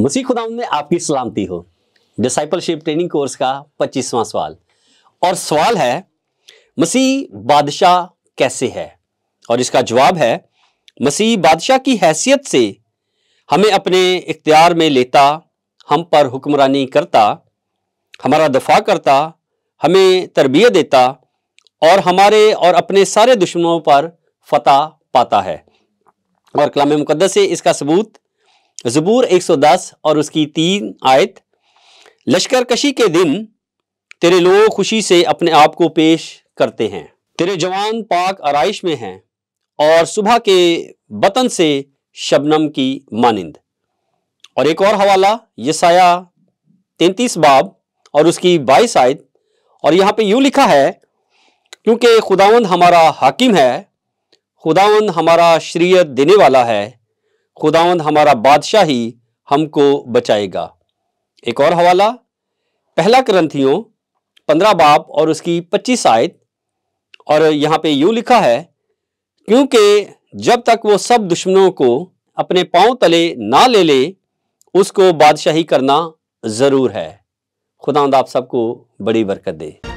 मसीह खुदा में आपकी सलामती हो डिसाइपलशिप ट्रेनिंग कोर्स का पच्चीसवा सवाल और सवाल है मसीह बादशाह कैसे है और इसका जवाब है मसीह बादशाह की हैसियत से हमें अपने इख्तियार में लेता हम पर हुक्मरानी करता हमारा दफा करता हमें तरबियत देता और हमारे और अपने सारे दुश्मनों पर फतह पाता है और कलाम मुकदस से इसका सबूत जबूर 110 और उसकी तीन आयत लश्कर कशी के दिन तेरे लोग खुशी से अपने आप को पेश करते हैं तेरे जवान पाक आरइश में हैं और सुबह के बतन से शबनम की मानिंद और एक और हवाला ये साया तैंतीस बाब और उसकी बाईस आयत और यहाँ पे यूँ लिखा है क्योंकि खुदावंद हमारा हाकिम है खुदावंद हमारा शरीयत देने वाला है खुदावंद हमारा बादशाह ही हमको बचाएगा एक और हवाला पहला ग्रंथियों पंद्रह बाप और उसकी पच्चीस आयत और यहाँ पे यूँ लिखा है क्योंकि जब तक वो सब दुश्मनों को अपने पाँव तले ना ले ले उसको बादशाही करना ज़रूर है खुदांद आप सबको बड़ी बरकत दे